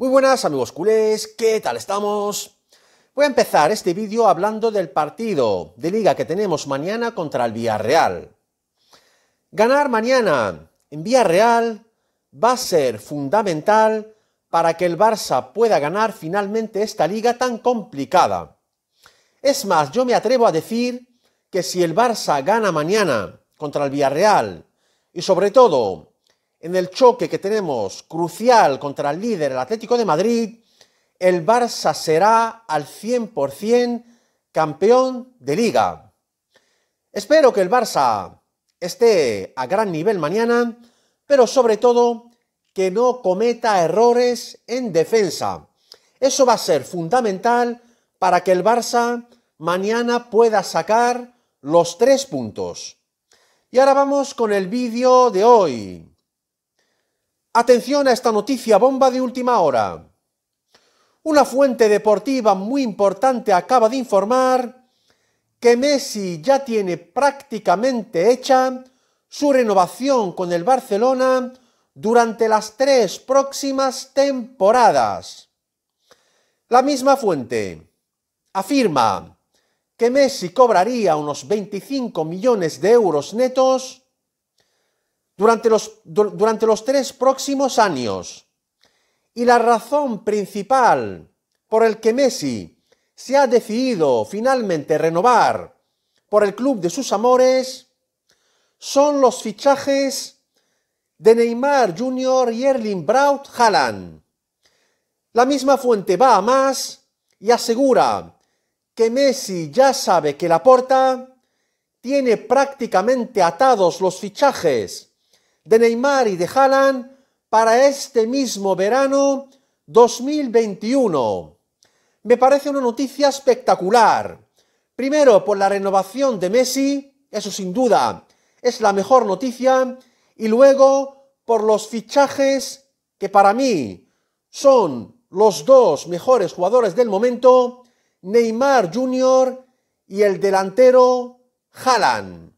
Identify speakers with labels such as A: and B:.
A: Muy buenas amigos culés, ¿qué tal estamos? Voy a empezar este vídeo hablando del partido de liga que tenemos mañana contra el Villarreal. Ganar mañana en Villarreal va a ser fundamental para que el Barça pueda ganar finalmente esta liga tan complicada. Es más, yo me atrevo a decir que si el Barça gana mañana contra el Villarreal y sobre todo en el choque que tenemos crucial contra el líder, el Atlético de Madrid, el Barça será al 100% campeón de liga. Espero que el Barça esté a gran nivel mañana, pero sobre todo que no cometa errores en defensa. Eso va a ser fundamental para que el Barça mañana pueda sacar los tres puntos. Y ahora vamos con el vídeo de hoy. Atención a esta noticia bomba de última hora. Una fuente deportiva muy importante acaba de informar que Messi ya tiene prácticamente hecha su renovación con el Barcelona durante las tres próximas temporadas. La misma fuente afirma que Messi cobraría unos 25 millones de euros netos durante los, los tres próximos años. Y la razón principal por el que Messi se ha decidido finalmente renovar por el club de sus amores son los fichajes de Neymar Jr. y Erling Braut Haaland. La misma fuente va a más y asegura que Messi ya sabe que la porta tiene prácticamente atados los fichajes de Neymar y de Haaland para este mismo verano 2021. Me parece una noticia espectacular. Primero, por la renovación de Messi, eso sin duda es la mejor noticia, y luego por los fichajes que para mí son los dos mejores jugadores del momento, Neymar Jr. y el delantero Haaland.